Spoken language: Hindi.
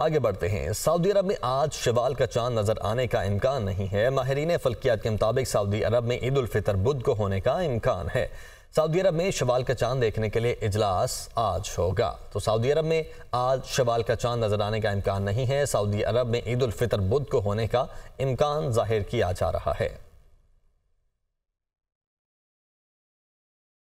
आगे बढ़ते हैं सऊदी अरब में आज शिवाल का चांद नजर आने का इम्कान नहीं है माहरीन फल्कियात के मुताबिक सऊदी अरब में ईद उलफितर बुद्ध को होने का इम्कान है सऊदी अरब में शवाल का चांद देखने के लिए इजलास आज होगा तो सऊदी अरब में आज शवाल का चांद नजर आने का इम्कान नहीं है सऊदी अरब में ईद उलफितर बुद्ध को होने का इम्कान जाहिर किया जा रहा है